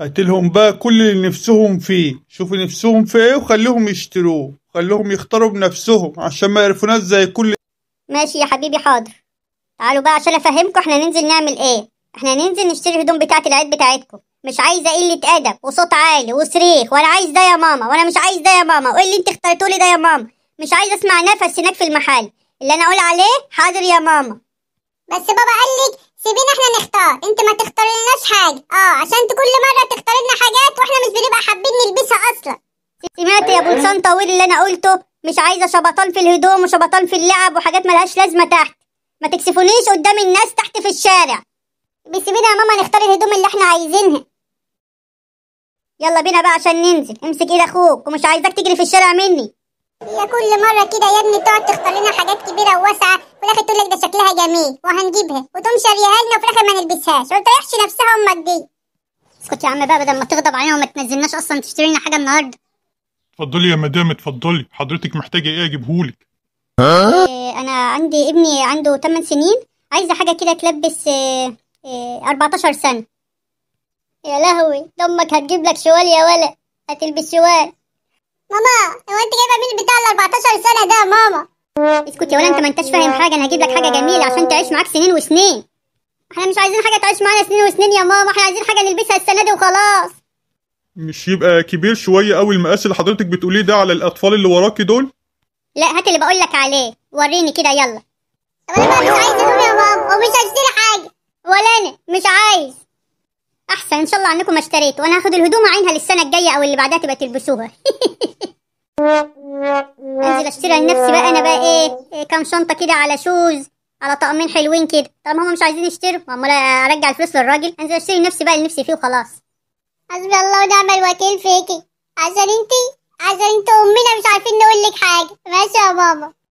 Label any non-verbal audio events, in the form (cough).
هات لهم بقى كل اللي نفسهم فيه شوفوا نفسهم في ايه وخليهم يشتروه خليهم يختاروا بنفسهم عشان ما يعرفوناش زي كل ماشي يا حبيبي حاضر تعالوا بقى عشان افهمكم احنا ننزل نعمل ايه احنا ننزل نشتري هدوم بتاعه العيد بتاعتكم مش عايزه قله ادب وصوت عالي وصريخ ولا عايز ده يا ماما وانا مش عايز ده يا ماما وايه اللي انت اخترتوا لي ده يا ماما مش عايزه اسمع نفس هناك في المحل اللي انا اقول عليه حاضر يا ماما بس بابا قال لك سيبينا احنا نختار انت ما تختار حاجه اه عشان انت كل مره تختار لنا حاجات واحنا مش بنبقى حابين نلبسها اصلا سمعت يا ابو أيوة. لسان طويل اللي انا قلته مش عايزه شبطان في الهدوم وشبطان في اللعب وحاجات ملهاش لازمه تحت ما تكسفونيش قدام الناس تحت في الشارع بس بينا يا ماما نختار الهدوم اللي احنا عايزينها يلا بينا بقى عشان ننزل امسك ايد اخوك ومش عايزاك تجري في الشارع مني يا كل مره كده يا ابني تقعد تختار لنا حاجات كبيره وواسعه قلت لك ده شكلها جميل وهنجيبها وتقوم شاريها لنا وفي الاخر ما نلبسهاش وما تريحش نفسها امك دي اسكت يا عم بقى بدل ما تغضب علينا وما تنزلناش اصلا تشتري لنا حاجه النهارده اتفضلي يا مدام اتفضلي حضرتك محتاجه ايه اجيبهولك إيه انا عندي ابني عنده 8 سنين عايزه حاجه كده تلبس إيه إيه 14 سنه يا لهوي ده امك هتجيب لك شوال يا ولا هتلبس شوال ماما هو انت جايبه مين بتاع ال 14 سنه ده يا ماما اسكت يا ولا انت ما انتش فاهم حاجه انا هجيب لك حاجه جميله عشان تعيش معاك سنين وسنين احنا مش عايزين حاجه تعيش معانا سنين وسنين يا ماما احنا عايزين حاجه نلبسها السنه دي وخلاص مش يبقى كبير شويه قوي المقاس اللي حضرتك بتقوليه ده على الاطفال اللي وراكي دول لا هات اللي بقول لك عليه وريني كده يلا طب انا مش عايز هدوم يا ماما ومش هشتري حاجه ولا انا مش عايز احسن ان شاء الله عنكم ما اشتريت وانا هاخد الهدوم عينها للسنه الجايه او اللي بعدها تبقى تلبسوها (laughs) عايز اشتري لنفسي بقى انا بقى ايه, إيه كام شنطه كده على شوز على طقمين حلوين كده طب هم مش عايزين يشتروا امال ارجع الفلوس للراجل انزل اشتري لنفسي بقى اللي نفسي فيه وخلاص حسبي الله ونعم الوكيل فيكي عشان انتي عشان انتي امنا مش عارفين نقول لك حاجه ماشي يا بابا